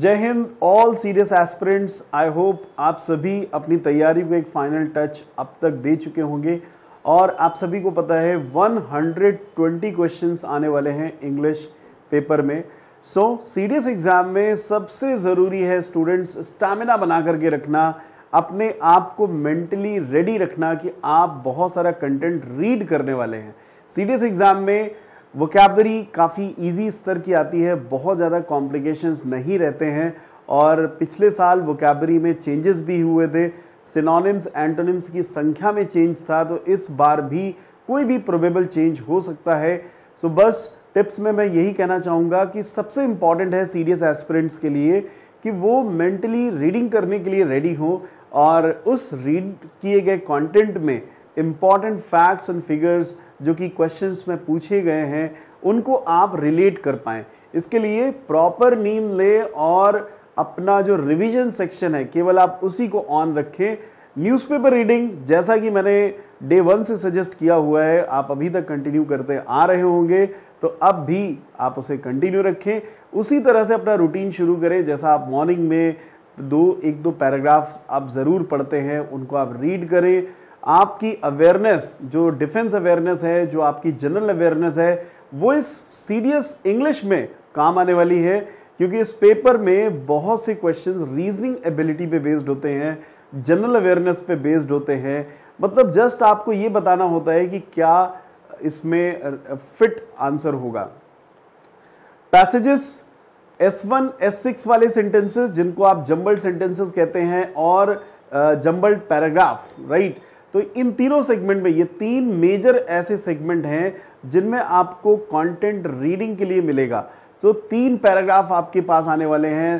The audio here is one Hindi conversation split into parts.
जय हिंद all serious aspirants I hope आप सभी अपनी तैयारी को एक फाइनल टच अब तक दे चुके होंगे और आप सभी को पता है 120 क्वेश्चंस आने वाले हैं इंग्लिश पेपर में सो सीरियस एग्जाम में सबसे ज़रूरी है स्टूडेंट्स स्टैमिना बना करके रखना अपने आप को मेंटली रेडी रखना कि आप बहुत सारा कंटेंट रीड करने वाले हैं सीरियस एग्जाम में वोकेबरी काफ़ी इजी स्तर की आती है बहुत ज़्यादा कॉम्प्लिकेशंस नहीं रहते हैं और पिछले साल वोकेबरी में चेंजेस भी हुए थे सिनोनिम्स एंटोनिम्स की संख्या में चेंज था तो इस बार भी कोई भी प्रोबेबल चेंज हो सकता है सो बस टिप्स में मैं यही कहना चाहूँगा कि सबसे इम्पॉर्टेंट है सीरियस एस्परेंट्स के लिए कि वो मेंटली रीडिंग करने के लिए रेडी हो और उस रीड किए गए कंटेंट में इम्पॉर्टेंट फैक्ट्स एंड फिगर्स जो कि क्वेश्चंस में पूछे गए हैं उनको आप रिलेट कर पाएँ इसके लिए प्रॉपर नींद ले और अपना जो रिवीजन सेक्शन है केवल आप उसी को ऑन रखें न्यूज़पेपर रीडिंग जैसा कि मैंने डे वन से सजेस्ट किया हुआ है आप अभी तक कंटिन्यू करते आ रहे होंगे तो अब भी आप उसे कंटिन्यू रखें उसी तरह से अपना रूटीन शुरू करें जैसा आप मॉर्निंग में दो एक दो पैराग्राफ्स आप ज़रूर पढ़ते हैं उनको आप रीड करें आपकी अवेयरनेस जो डिफेंस अवेयरनेस है जो आपकी जनरल अवेयरनेस है वो इस सीरियस इंग्लिश में काम आने वाली है क्योंकि इस पेपर में बहुत से क्वेश्चन रीजनिंग एबिलिटी पे बेस्ड होते हैं जनरल अवेयरनेस पे बेस्ड होते हैं मतलब जस्ट आपको ये बताना होता है कि क्या इसमें फिट आंसर होगा passages S one S six वाले सेंटेंसेस जिनको आप जम्बल्ड सेंटेंसेस कहते हैं और जम्बल्ड पैराग्राफ राइट तो इन तीनों सेगमेंट में ये तीन मेजर ऐसे सेगमेंट हैं जिनमें आपको कंटेंट रीडिंग के लिए मिलेगा तो तीन पैराग्राफ आपके पास आने वाले हैं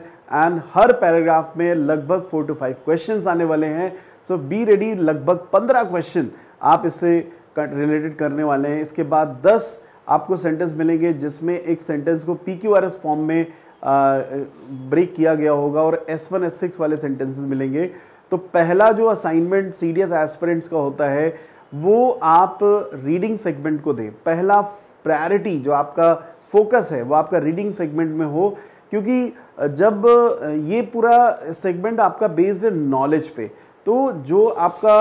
एंड हर पैराग्राफ में लगभग फोर टू फाइव क्वेश्चन आने वाले हैं सो बी रेडी लगभग पंद्रह क्वेश्चन आप इससे रिलेटेड करने वाले हैं इसके बाद दस आपको सेंटेंस मिलेंगे जिसमें एक सेंटेंस को P Q R S form में ब्रेक किया गया होगा और एस वन एस सिक्स वाले सेंटेंसेस मिलेंगे तो पहला जो असाइनमेंट सीरियस एस्पिरेंट्स का होता है वो आप रीडिंग सेगमेंट को दें पहला प्रायोरिटी जो आपका फोकस है वो आपका रीडिंग सेगमेंट में हो क्योंकि जब ये पूरा सेगमेंट आपका बेस्ड है नॉलेज पे तो जो आपका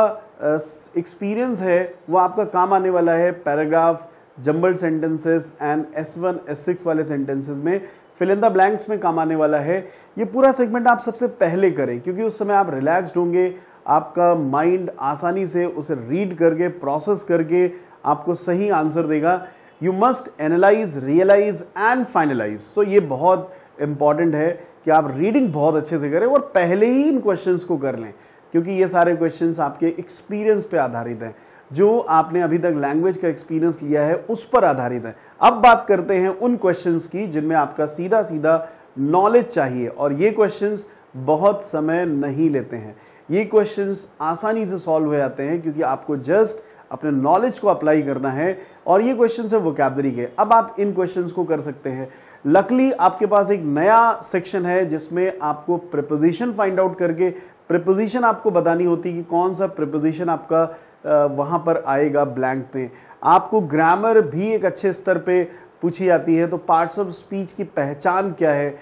एक्सपीरियंस है वो आपका काम आने वाला है paragraph jumble sentences and S one S six वाले सेंटेंसेस में फिलिंदा ब्लैंक्स में काम आने वाला है ये पूरा सेगमेंट आप सबसे पहले करें क्योंकि उस समय आप रिलैक्स्ड होंगे आपका माइंड आसानी से उसे रीड करके प्रोसेस करके आपको सही आंसर देगा you must analyse realise and finalise so ये बहुत इंपॉर्टेंट है कि आप रीडिंग बहुत अच्छे से करें और पहले ही इन क्वेश्चंस को कर लें क्योंकि ये सारे क्वेश्चंस आपके एक्सपीरियंस पे आधारित हैं जो आपने अभी तक लैंग्वेज का एक्सपीरियंस लिया है उस पर आधारित है अब बात करते हैं उन क्वेश्चंस की जिनमें आपका सीधा सीधा नॉलेज चाहिए और ये क्वेश्चंस बहुत समय नहीं लेते हैं ये क्वेश्चंस आसानी से सॉल्व हो जाते हैं क्योंकि आपको जस्ट अपने नॉलेज को अप्लाई करना है और ये क्वेश्चन है कैबरी के अब आप इन क्वेश्चन को कर सकते हैं लकली आपके पास एक नया सेक्शन है जिसमें आपको प्रिपोजिशन फाइंड आउट करके प्रिपोजिशन आपको बतानी होती है कि कौन सा प्रिपोजिशन आपका वहाँ पर आएगा ब्लैंक में आपको ग्रामर भी एक अच्छे स्तर पे पूछी जाती है तो पार्ट्स ऑफ स्पीच की पहचान क्या है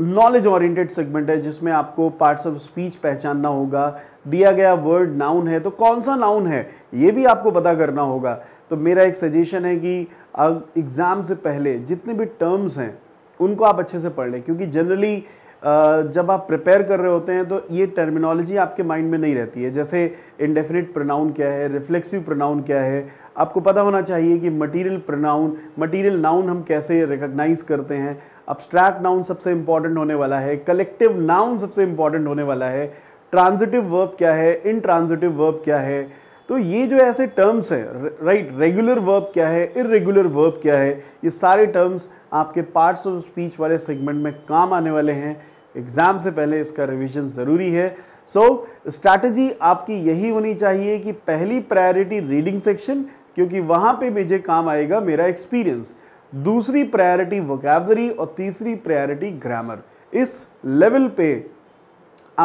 नॉलेज ओरिएंटेड सेगमेंट है जिसमें आपको पार्ट्स ऑफ स्पीच पहचानना होगा दिया गया वर्ड नाउन है तो कौन सा नाउन है ये भी आपको पता करना होगा तो मेरा एक सजेशन है कि अब एग्ज़ाम से पहले जितने भी टर्म्स हैं उनको आप अच्छे से पढ़ लें क्योंकि जनरली जब आप प्रिपेयर कर रहे होते हैं तो ये टर्मिनोलॉजी आपके माइंड में नहीं रहती है जैसे इंडेफिनिट प्रोनाउन क्या है रिफ्लेक्सिव प्रोनाउन क्या है आपको पता होना चाहिए कि मटेरियल प्रोनाउन मटेरियल नाउन हम कैसे रिकोगनाइज करते हैं अब्स्ट्रैक्ट नाउन सबसे इंपॉर्टेंट होने वाला है कलेक्टिव नाउन सबसे इंपॉर्टेंट होने वाला है ट्रांजिटिव वर्ब क्या है ट्रांजिटिव वर्ब क्या है तो ये जो ऐसे टर्म्स हैं राइट रेगुलर वर्ब क्या है इरेगुलर वर्ब क्या है ये सारे टर्म्स आपके पार्ट्स ऑफ स्पीच वाले सेगमेंट में काम आने वाले हैं एग्जाम से पहले इसका रिविजन ज़रूरी है सो so, स्ट्रैटेजी आपकी यही होनी चाहिए कि पहली प्रायोरिटी रीडिंग सेक्शन क्योंकि वहाँ पे मुझे काम आएगा मेरा एक्सपीरियंस दूसरी प्रायोरिटी वोकैबरी और तीसरी प्रायोरिटी ग्रामर इस लेवल पे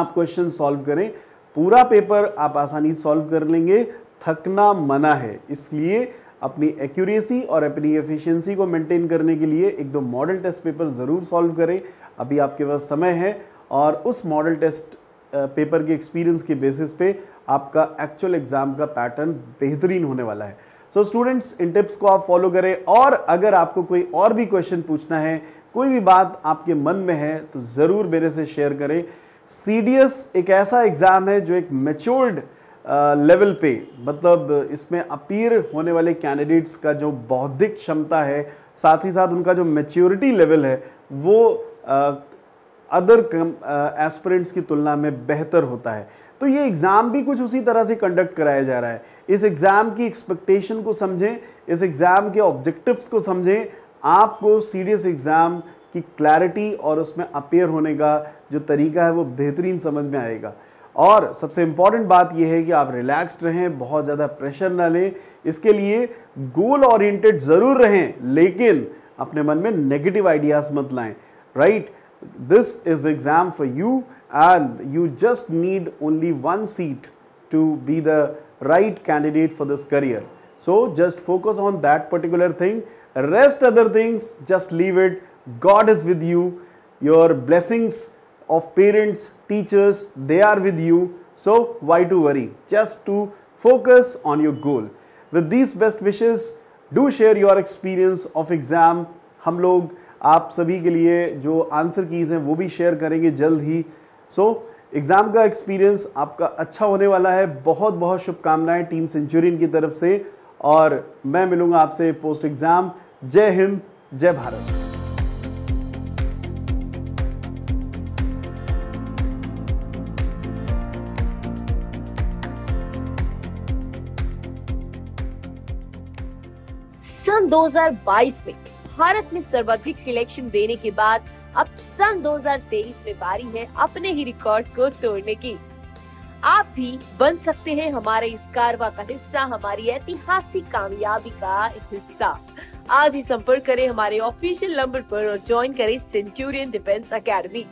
आप क्वेश्चन सॉल्व करें पूरा पेपर आप आसानी सॉल्व कर लेंगे थकना मना है इसलिए अपनी एक्यूरेसी और अपनी एफिशिएंसी को मेंटेन करने के लिए एक दो मॉडल टेस्ट पेपर ज़रूर सॉल्व करें अभी आपके पास समय है और उस मॉडल टेस्ट पेपर के एक्सपीरियंस के बेसिस पे आपका एक्चुअल एग्जाम का पैटर्न बेहतरीन होने वाला है सो स्टूडेंट्स इन टिप्स को आप फॉलो करें और अगर आपको कोई और भी क्वेश्चन पूछना है कोई भी बात आपके मन में है तो ज़रूर मेरे से शेयर करें सी एक ऐसा एग्ज़ाम है जो एक मेच्योर्ड लेवल uh, पे मतलब इसमें अपीयर होने वाले कैंडिडेट्स का जो बौद्धिक क्षमता है साथ ही साथ उनका जो मेच्योरिटी लेवल है वो अदर uh, एस्पिरेंट्स uh, की तुलना में बेहतर होता है तो ये एग्ज़ाम भी कुछ उसी तरह से कंडक्ट कराया जा रहा है इस एग्ज़ाम की एक्सपेक्टेशन को समझें इस एग्ज़ाम के ऑब्जेक्टिव्स को समझें आपको सीरियस एग्ज़ाम कि क्लैरिटी और उसमें अपेयर होने का जो तरीका है वो बेहतरीन समझ में आएगा और सबसे इम्पॉर्टेंट बात यह है कि आप रिलैक्स्ड रहें बहुत ज़्यादा प्रेशर ना लें इसके लिए गोल ओरिएंटेड ज़रूर रहें लेकिन अपने मन में नेगेटिव आइडियाज़ मत लाएं right this is exam for you and you just need only one seat to be the right candidate for this career so just focus on that particular thing rest other things just leave it God is with you, your blessings of parents, teachers, they are with you. So, why to worry? Just to focus on your goal. With these best wishes, do share your experience of exam. हम लोग आप सभी के लिए जो आंसर कीज हैं वो भी शेयर करेंगे जल्द ही सो so, एग्ज़ाम का एक्सपीरियंस आपका अच्छा होने वाला है बहुत बहुत शुभकामनाएं टीम सेंचुरियन की तरफ से और मैं मिलूंगा आपसे पोस्ट एग्ज़ाम जय हिंद जय भारत 2022 में भारत में सर्वाधिक सिलेक्शन देने के बाद अब सन 2023 में बारी है अपने ही रिकॉर्ड को तोड़ने की आप भी बन सकते हैं हमारे इस कारवा का हिस्सा हमारी ऐतिहासिक कामयाबी का हिस्सा आज ही संपर्क करें हमारे ऑफिशियल नंबर पर और ज्वाइन करें सेंचुरियन डिफेंस अकेडमी